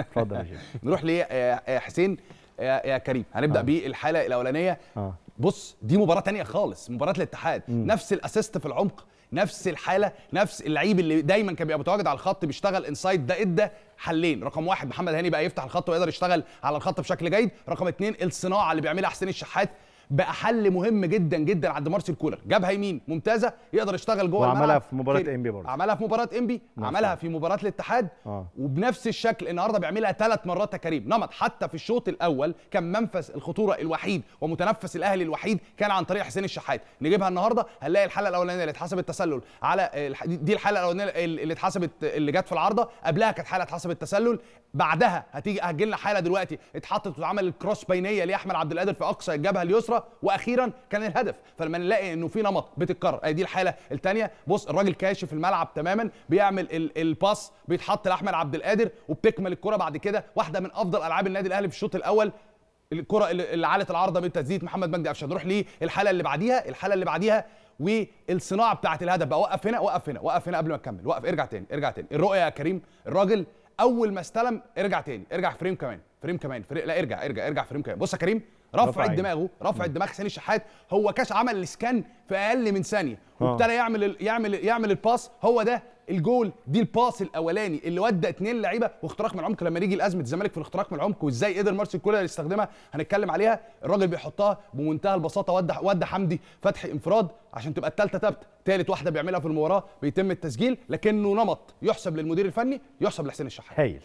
اتفضل يا نروح لحسين آه، آه، آه، يا كريم هنبدا آه. بالحاله الاولانيه آه. بص دي مباراه تانية خالص مباراه الاتحاد م. نفس الاسيست في العمق نفس الحاله نفس اللعيب اللي دايما كان بيبقى متواجد على الخط بيشتغل انسايد ده ادى حلين رقم واحد محمد هاني بقى يفتح الخط ويقدر يشتغل على الخط بشكل جيد رقم اثنين الصناعه اللي بيعملها حسين الشحات بقى حل مهم جدا جدا عند مارسيل كولر جابها يمين ممتازه يقدر يشتغل جوه الملعب وعملها في مباراه انبي برضه عملها في مباراه انبي عملها في مباراه الاتحاد آه. وبنفس الشكل النهارده بيعملها ثلاث مرات يا كريم نمط حتى في الشوط الاول كان منفذ الخطوره الوحيد ومتنفس الاهلي الوحيد كان عن طريق حسين الشحات نجيبها النهارده هنلاقي الحلقه الاولانيه اللي اتحسبت التسلل على دي الحلقه الاولانيه اللي اتحسبت اللي جت في العارضه قبلها كانت حاله اتحسبت التسلل بعدها هتيجي لنا حاله دلوقتي اتحطت واتعمل الكروس بينيه لاحمد عبد القادر في اقصى الجبهه اليسرى الاسره واخيرا كان الهدف فلما نلاقي انه في نمط بتتكرر ادي الحاله الثانيه بص الراجل كاشف الملعب تماما بيعمل الباس بيتحط لاحمد عبد القادر وبتكمل الكره بعد كده واحده من افضل العاب النادي الاهلي في الشوط الاول الكره اللي علت العارضه من تسديد محمد مجدي قفشه نروح للحاله اللي بعديها الحاله اللي بعديها والصناعه بتاعه الهدف بقى وقف هنا وقف هنا وقف هنا قبل ما تكمل وقف ارجع تاني ارجع تاني الرؤيه يا كريم الراجل اول ما استلم ارجع تاني ارجع فريم كمان فريم كمان فريم لا ارجع ارجع ارجع فريم كمان بص يا كريم رفع دماغه رفع الدماغ حسين الشحات هو كاش عمل السكان في اقل من ثانيه آه. وابتدى يعمل يعمل يعمل الباس هو ده الجول دي الباس الاولاني اللي ودى اثنين لعيبه واختراق من العمق لما نيجي لازمه الزمالك في الاختراق من العمق وازاي قدر مارسيل كولر يستخدمها هنتكلم عليها الراجل بيحطها بمنتهى البساطه ودى ودى حمدي فتحي انفراد عشان تبقى الثالثه ثابته ثالث واحده بيعملها في المباراه بيتم التسجيل لكنه نمط يحسب للمدير الفني يحسب لحسين الشحات هايل